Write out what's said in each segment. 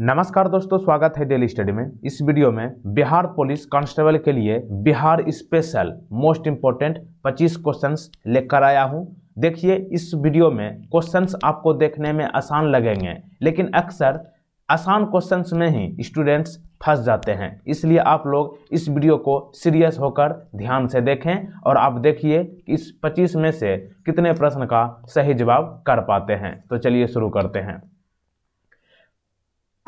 नमस्कार दोस्तों स्वागत है डेली स्टडी में इस वीडियो में बिहार पुलिस कांस्टेबल के लिए Bihar special most important 25 questions लेकर आया हूं देखिए इस वीडियो में क्वेश्चंस आपको देखने में आसान लगेंगे लेकिन अक्सर आसान क्वेश्चंस में ही स्टूडेंट्स फंस जाते हैं इसलिए आप लोग इस वीडियो को सीरियस होकर ध्यान से देखें और आप देखिए कि इस 25 में से कितने प्रश्न का सही जवाब कर पाते हैं तो चलिए शुरू करते हैं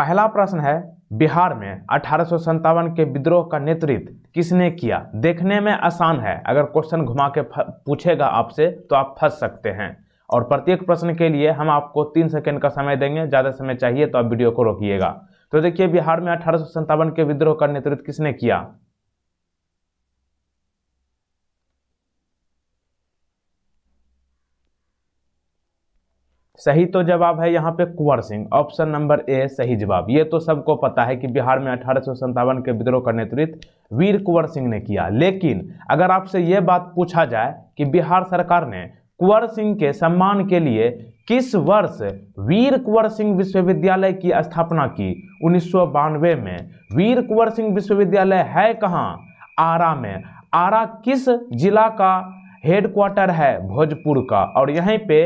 पहला प्रश्न है बिहार में अठारह के विद्रोह का नेतृत्व किसने किया देखने में आसान है अगर क्वेश्चन घुमा के पूछेगा आपसे तो आप फंस सकते हैं और प्रत्येक प्रश्न के लिए हम आपको तीन सेकेंड का समय देंगे ज़्यादा समय चाहिए तो आप वीडियो को रोकिएगा तो देखिए बिहार में अठारह के विद्रोह का नेतृत्व किसने किया सही तो जवाब है यहाँ पे Kunwar Singh option number A सही जवाब ये तो सबको पता है कि बिहार में अठारह के विद्रोह का नेतृत्व वीर कुंवर सिंह ने किया लेकिन अगर आपसे ये बात पूछा जाए कि बिहार सरकार ने कुंवर सिंह के सम्मान के लिए किस वर्ष वीर कुंवर सिंह विश्वविद्यालय की स्थापना की उन्नीस में वीर कुंवर सिंह विश्वविद्यालय है कहाँ आरा में आरा किस जिला का हेडक्वार्टर है भोजपुर का और यहीं पे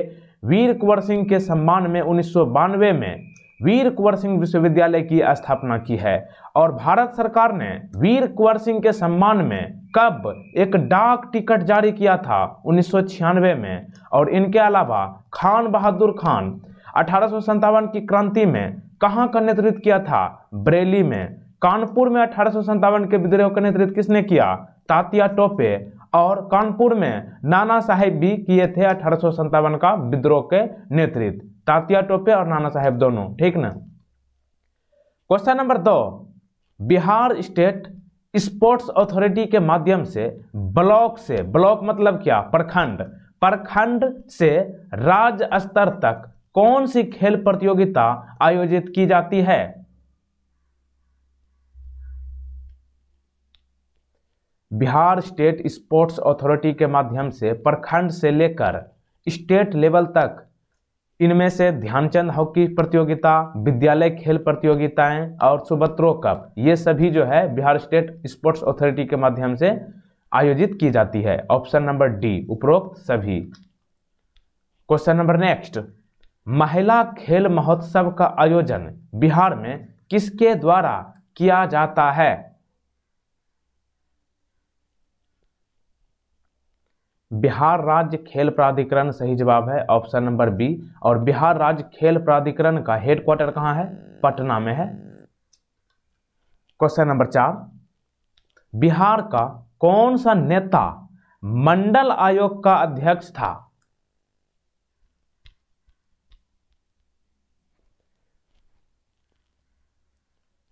वीर कुंवर सिंह के सम्मान में उन्नीस में वीर कुंवर सिंह विश्वविद्यालय की स्थापना की है और भारत सरकार ने वीर कुंवर सिंह के सम्मान में कब एक डाक टिकट जारी किया था उन्नीस में और इनके अलावा खान बहादुर खान अठारह की क्रांति में कहाँ का नेतृत्व किया था बरेली में कानपुर में अठारह के विद्रोह का नेतृत्व किसने किया तातिया टोपे और कानपुर में नाना साहेब भी किए थे अठारह का विद्रोह के नेतृत्व तातिया टोपे और नाना साहेब दोनों ठीक ना क्वेश्चन नंबर दो बिहार स्टेट स्पोर्ट्स अथॉरिटी के माध्यम से ब्लॉक से ब्लॉक मतलब क्या प्रखंड प्रखंड से राज्य स्तर तक कौन सी खेल प्रतियोगिता आयोजित की जाती है बिहार स्टेट स्पोर्ट्स अथॉरिटी के माध्यम से प्रखंड से लेकर स्टेट लेवल तक इनमें से ध्यानचंद हॉकी प्रतियोगिता विद्यालय खेल प्रतियोगिताएं और सुबत्रो कप ये सभी जो है बिहार स्टेट स्पोर्ट्स अथॉरिटी के माध्यम से आयोजित की जाती है ऑप्शन नंबर डी उपरोक्त सभी क्वेश्चन नंबर नेक्स्ट महिला खेल महोत्सव का आयोजन बिहार में किसके द्वारा किया जाता है बिहार राज्य खेल प्राधिकरण सही जवाब है ऑप्शन नंबर बी और बिहार राज्य खेल प्राधिकरण का हेडक्वार्टर कहाँ है पटना में है क्वेश्चन नंबर चार बिहार का कौन सा नेता मंडल आयोग का अध्यक्ष था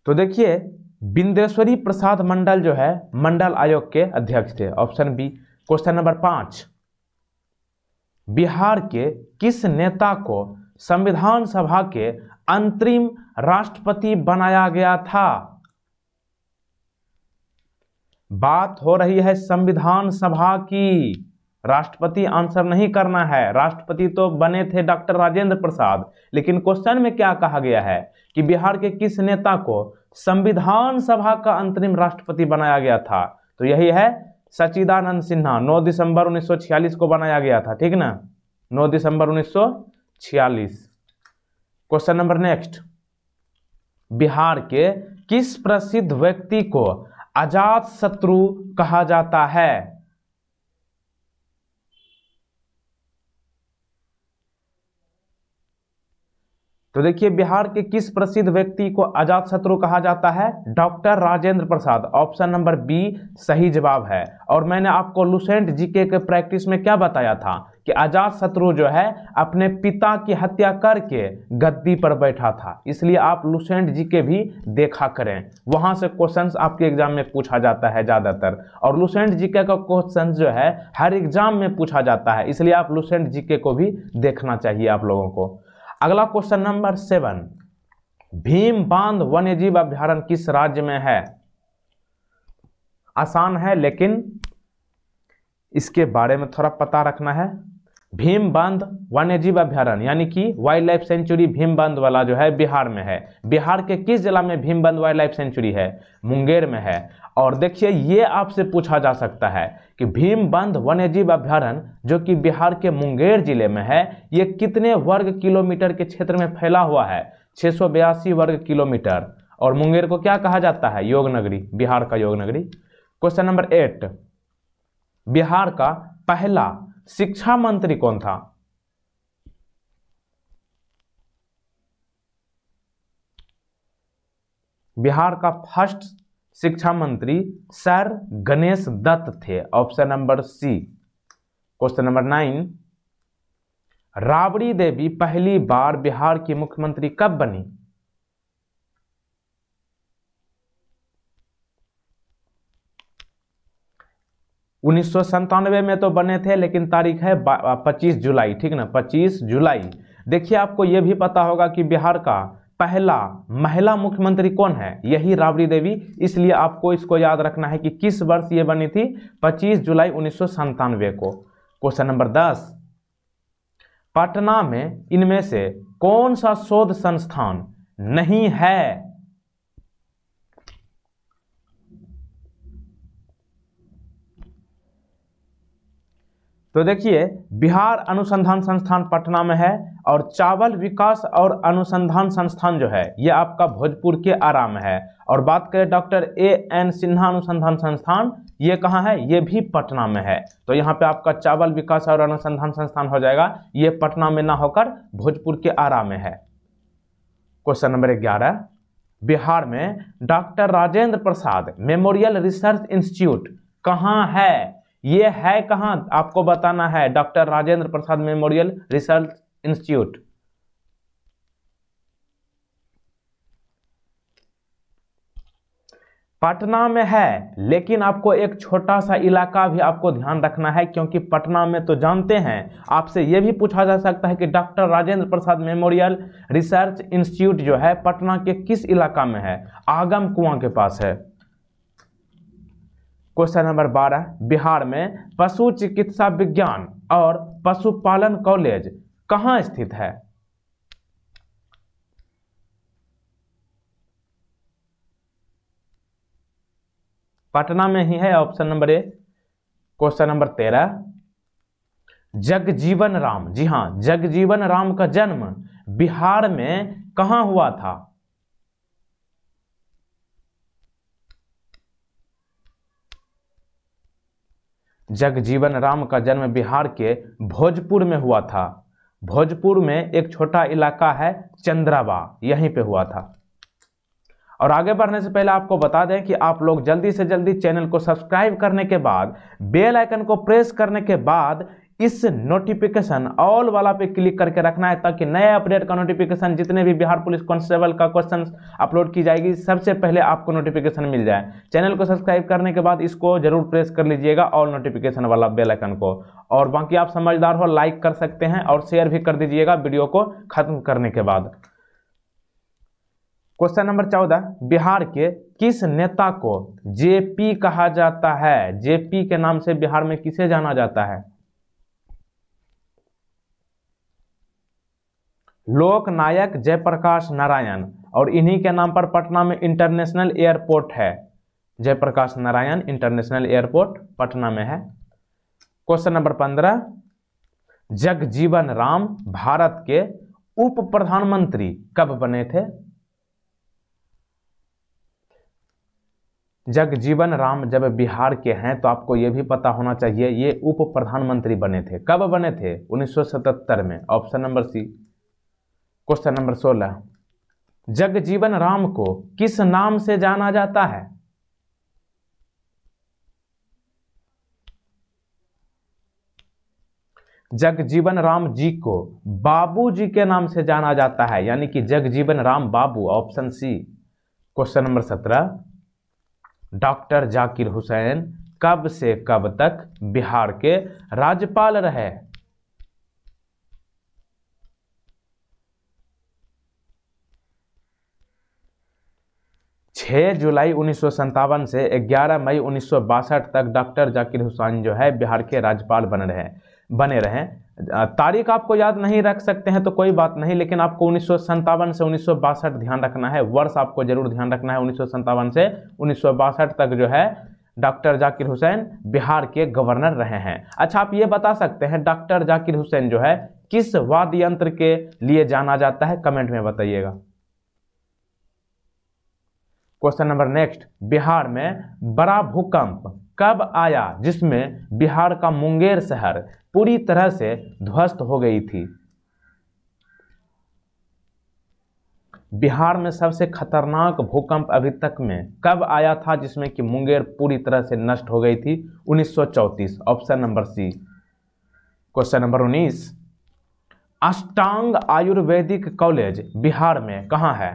तो देखिए बिंदेश्वरी प्रसाद मंडल जो है मंडल आयोग के अध्यक्ष थे ऑप्शन बी क्वेश्चन नंबर पांच बिहार के किस नेता को संविधान सभा के अंतरिम राष्ट्रपति बनाया गया था बात हो रही है संविधान सभा की राष्ट्रपति आंसर नहीं करना है राष्ट्रपति तो बने थे डॉक्टर राजेंद्र प्रसाद लेकिन क्वेश्चन में क्या कहा गया है कि बिहार के किस नेता को संविधान सभा का अंतरिम राष्ट्रपति बनाया गया था तो यही है सचिदानंद सिन्हा 9 दिसंबर 1946 को बनाया गया था ठीक ना 9 दिसंबर 1946 क्वेश्चन नंबर नेक्स्ट बिहार के किस प्रसिद्ध व्यक्ति को अजात शत्रु कहा जाता है तो देखिए बिहार के किस प्रसिद्ध व्यक्ति को अजात शत्रु कहा जाता है doctor Rajendra Prasad option number B सही जवाब है और मैंने आपको लुसेंट जीके के प्रैक्टिस में क्या बताया था कि अजात शत्रु जो है अपने पिता की हत्या करके गद्दी पर बैठा था इसलिए आप लुसेंट जी के भी देखा करें वहां से क्वेश्चंस आपके एग्जाम में पूछा जाता है ज़्यादातर और लुसेंट जी के का क्वेश्चन जो है हर एग्जाम में पूछा जाता है इसलिए आप लुसेंट जी के को भी देखना चाहिए आप लोगों को अगला क्वेश्चन नंबर सेवन भीम बांध वन्यजीव अभ्यारण किस राज्य में है आसान है लेकिन इसके बारे में थोड़ा पता रखना है भीम बांध वन्यजीव अभ्यारण यानी कि वाइल्ड लाइफ सेंचुरी भीम बांध वाला जो है बिहार में है बिहार के किस जिला में भीम बांध वाइल्ड लाइफ सेंचुरी है मुंगेर में है और देखिए ये आपसे पूछा जा सकता है कि भीमबंध वन्यजीव अभ्यारण्य जो कि बिहार के मुंगेर जिले में है ये कितने वर्ग किलोमीटर के क्षेत्र में फैला हुआ है छः वर्ग किलोमीटर और मुंगेर को क्या कहा जाता है योगनगरी बिहार का योगनगरी क्वेश्चन नंबर एट बिहार का पहला शिक्षा मंत्री कौन था बिहार का फर्स्ट शिक्षा मंत्री सर गणेश दत्त थे option number C question number nine Rabri Devi पहली बार बिहार की मुख्यमंत्री कब बनी उन्नीस में तो बने थे लेकिन तारीख है 25 जुलाई ठीक ना 25 जुलाई देखिए आपको यह भी पता होगा कि बिहार का पहला महिला मुख्यमंत्री कौन है यही राबड़ी देवी इसलिए आपको इसको याद रखना है कि किस वर्ष ये बनी थी 25 जुलाई उन्नीस को क्वेश्चन नंबर 10 पटना में इनमें से कौन सा शोध संस्थान नहीं है तो देखिए बिहार अनुसंधान संस्थान पटना में है और चावल विकास और अनुसंधान संस्थान जो है ये आपका भोजपुर के आरा में है और बात करें डॉक्टर ए एन सिन्हा अनुसंधान संस्थान ये कहाँ है ये भी पटना में है तो यहाँ पे आपका चावल विकास और अनुसंधान संस्थान हो जाएगा ये पटना में ना होकर भोजपुर के आरा में है क्वेश्चन नंबर ग्यारह बिहार में doctor Rajendra Prasad memorial research institute कहाँ है ये है कहां आपको बताना है doctor Rajendra Prasad memorial research institute Patna में है लेकिन आपको एक छोटा सा इलाका भी आपको ध्यान रखना है क्योंकि पटना में तो जानते हैं आपसे यह भी पूछा जा सकता है कि doctor Rajendra Prasad memorial research institute जो है पटना के किस इलाका में है आगम कुआं के पास है क्वेश्चन नंबर बारह बिहार में पशु चिकित्सा विज्ञान और पशुपालन कॉलेज कहाँ स्थित है पटना में ही है option number A question number तेरह जगजीवन राम जी हां जगजीवन राम का जन्म बिहार में कहां हुआ था जगजीवन राम का जन्म बिहार के भोजपुर में हुआ था भोजपुर में एक छोटा इलाका है चंद्रावा यहीं पे हुआ था और आगे बढ़ने से पहले आपको बता दें कि आप लोग जल्दी से जल्दी चैनल को सब्सक्राइब करने के बाद बेल आइकन को प्रेस करने के बाद इस नोटिफिकेशन ऑल वाला पे क्लिक करके रखना है ताकि नए अपडेट का नोटिफिकेशन जितने भी बिहार पुलिस कांस्टेबल का क्वेश्चन अपलोड की जाएगी सबसे पहले आपको नोटिफिकेशन मिल जाए चैनल को सब्सक्राइब करने के बाद इसको जरूर प्रेस कर लीजिएगा ऑल नोटिफिकेशन वाला बेलाइकन को और बाकी आप समझदार हो लाइक कर सकते हैं और शेयर भी कर दीजिएगा वीडियो को खत्म करने के बाद क्वेश्चन नंबर चौदह बिहार के किस नेता को जेपी कहा जाता है जेपी के नाम से बिहार में किसे जाना जाता है लोकनायक जयप्रकाश नारायण और इन्हीं के नाम पर पटना में इंटरनेशनल एयरपोर्ट है जयप्रकाश नारायण इंटरनेशनल एयरपोर्ट पटना में है क्वेश्चन नंबर पंद्रह जगजीवन राम भारत के उप प्रधानमंत्री कब बने थे जगजीवन राम जब बिहार के हैं तो आपको यह भी पता होना चाहिए ये उप प्रधानमंत्री बने थे कब बने थे 1977 में option number C question number सोलह जगजीवन राम को किस नाम से जाना जाता है जगजीवन राम जी को बाबू जी के नाम से जाना जाता है यानी कि Jagjivan Ram Babu option C question number सत्रह डॉक्टर जाकिर हुसैन कब से कब तक बिहार के राज्यपाल रहे 6 जुलाई उन्नीस से 11 मई उन्नीस तक डॉक्टर जाकिर हुसैन जो है बिहार के राज्यपाल बन रहे बने रहे तारीख आपको याद नहीं रख सकते हैं तो कोई बात नहीं लेकिन आपको उन्नीस से उन्नीस ध्यान रखना है वर्ष आपको जरूर ध्यान रखना है उन्नीस से उन्नीस तक जो है डॉक्टर जाकिर हुसैन बिहार के गवर्नर रहे हैं अच्छा आप ये बता सकते हैं डॉक्टर जाकिर हुसैन जो है किस वाद्य यंत्र के लिए जाना जाता है कमेंट में बताइएगा क्वेश्चन नंबर नेक्स्ट बिहार में बड़ा भूकंप कब आया जिसमें बिहार का मुंगेर शहर पूरी तरह से ध्वस्त हो गई थी बिहार में सबसे खतरनाक भूकंप अभी तक में कब आया था जिसमें कि मुंगेर पूरी तरह से नष्ट हो गई थी 1934 option number C question number 19 Ashtang Ayurvedic college Bihar में कहाँ है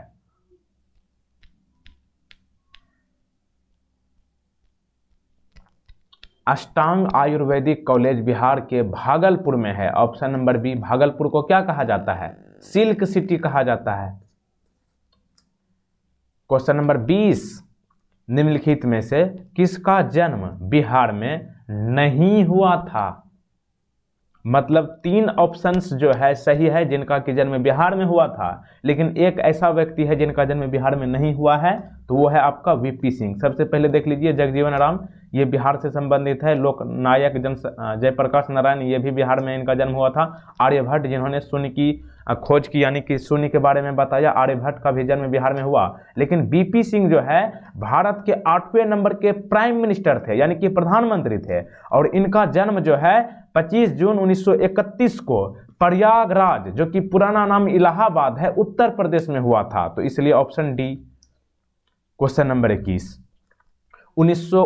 अष्टांग आयुर्वेदिक कॉलेज बिहार के भागलपुर में है ऑप्शन नंबर बी भागलपुर को क्या कहा जाता है सिल्क सिटी कहा जाता है क्वेश्चन नंबर 20 निम्नलिखित में से किसका जन्म बिहार में नहीं हुआ था मतलब तीन ऑप्शंस जो है सही है जिनका कि जन्म बिहार में हुआ था लेकिन एक ऐसा व्यक्ति है जिनका जन्म बिहार में नहीं हुआ है तो वो है आपका वीपी सिंह सबसे पहले देख लीजिए जगजीवन राम ये बिहार से संबंधित है लोक नायक जन जयप्रकाश नारायण ये भी बिहार में इनका जन्म हुआ था आर्यभट्ट जिन्होंने शून्य की खोज की यानी कि शून्य के बारे में बताया आर्यभट्ट का भी जन्म बिहार में हुआ लेकिन बीपी सिंह जो है भारत के आठवें नंबर के प्राइम मिनिस्टर थे यानी कि प्रधानमंत्री थे और इनका जन्म जो है 25 जून 1931 को प्रयागराज जो कि पुराना नाम इलाहाबाद है उत्तर प्रदेश में हुआ था तो इसलिए ऑप्शन डी क्वेश्चन नंबर इक्कीस उन्नीस सौ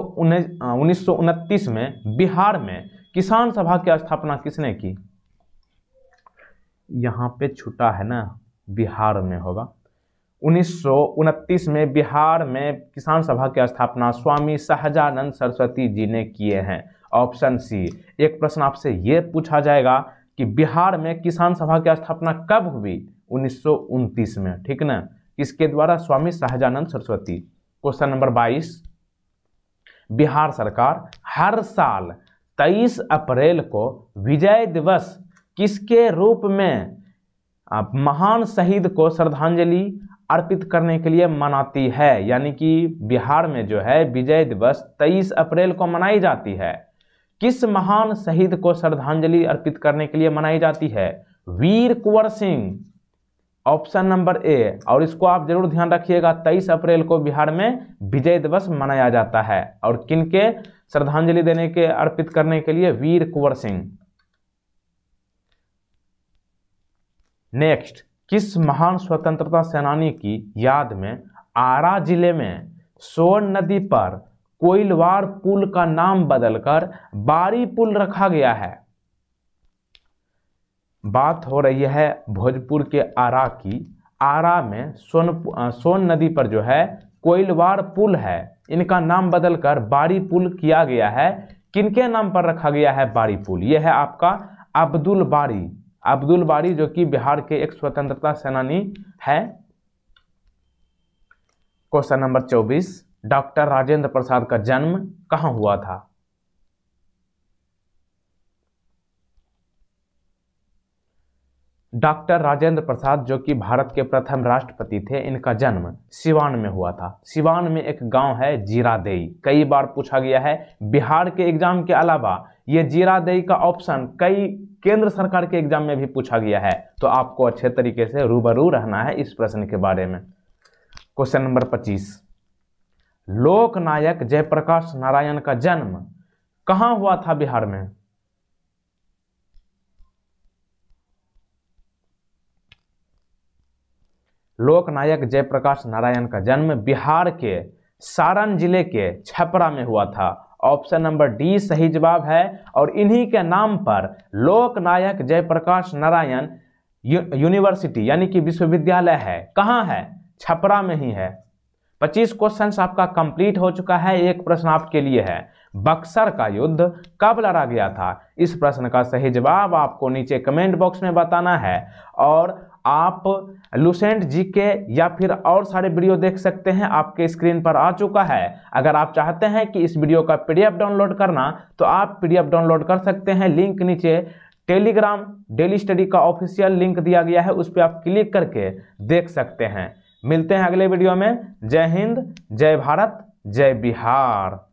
हाँ, में बिहार में किसान सभा की स्थापना किसने की यहाँ पे छुटा है ना बिहार में होगा उन्नीस में बिहार में किसान सभा की स्थापना स्वामी सहजानंद सरस्वती जी ने किए हैं ऑप्शन सी एक प्रश्न आपसे ये पूछा जाएगा कि बिहार में किसान सभा की स्थापना कब हुई उन्नीस में ठीक ना किसके द्वारा स्वामी सहजानंद सरस्वती क्वेश्चन नंबर बाईस बिहार सरकार हर साल 23 अप्रैल को विजय दिवस किसके रूप में महान शहीद को श्रद्धांजलि अर्पित करने के लिए मनाती है यानी कि बिहार में जो है विजय दिवस 23 अप्रैल को मनाई जाती है किस महान शहीद को श्रद्धांजलि अर्पित करने के लिए मनाई जाती है Veer Kunwar Singh option number A और इसको आप जरूर ध्यान रखिएगा तेईस अप्रैल को बिहार में विजय दिवस मनाया जाता है और किनके श्रद्धांजलि देने के अर्पित करने के लिए वीर कुंवर सिंह नेक्स्ट किस महान स्वतंत्रता सेनानी की याद में आरा जिले में सोन नदी पर कोइलवार पुल का नाम बदलकर बारी पुल रखा गया है बात हो रही है भोजपुर के आरा की आरा में सोन सोन नदी पर जो है कोयलवाड़ पुल है इनका नाम बदलकर बारी पुल किया गया है किनके नाम पर रखा गया है बारी पुल यह है आपका अब्दुल बारी अब्दुल बारी जो कि बिहार के एक स्वतंत्रता सेनानी है क्वेश्चन नंबर चौबीस डॉक्टर राजेंद्र प्रसाद का जन्म कहाँ हुआ था डॉक्टर राजेंद्र प्रसाद जो कि भारत के प्रथम राष्ट्रपति थे इनका जन्म सिवान में हुआ था सिवान में एक गांव है जीरादेई कई बार पूछा गया है बिहार के एग्जाम के अलावा ये जीरादेई का ऑप्शन कई केंद्र सरकार के एग्जाम में भी पूछा गया है तो आपको अच्छे तरीके से रूबरू रहना है इस प्रश्न के बारे में क्वेश्चन नंबर पच्चीस लोकनायक जयप्रकाश नारायण का जन्म कहाँ हुआ था बिहार में लोकनायक जयप्रकाश नारायण का जन्म बिहार के सारण जिले के छपरा में हुआ था ऑप्शन नंबर डी सही जवाब है और इन्हीं के नाम पर लोकनायक जयप्रकाश नारायण यू, यूनिवर्सिटी यानी कि विश्वविद्यालय है कहाँ है छपरा में ही है 25 क्वेश्चंस आपका कंप्लीट हो चुका है एक प्रश्न आपके लिए है बक्सर का युद्ध कब लड़ा गया था इस प्रश्न का सही जवाब आपको नीचे कमेंट बॉक्स में बताना है और आप लुसेंट जी के या फिर और सारे वीडियो देख सकते हैं आपके स्क्रीन पर आ चुका है अगर आप चाहते हैं कि इस वीडियो का पीडीएफ डाउनलोड करना तो आप पीडीएफ डाउनलोड कर सकते हैं लिंक नीचे टेलीग्राम डेली स्टडी का ऑफिशियल लिंक दिया गया है उस पर आप क्लिक करके देख सकते हैं मिलते हैं अगले वीडियो में जय हिंद जय भारत जय बिहार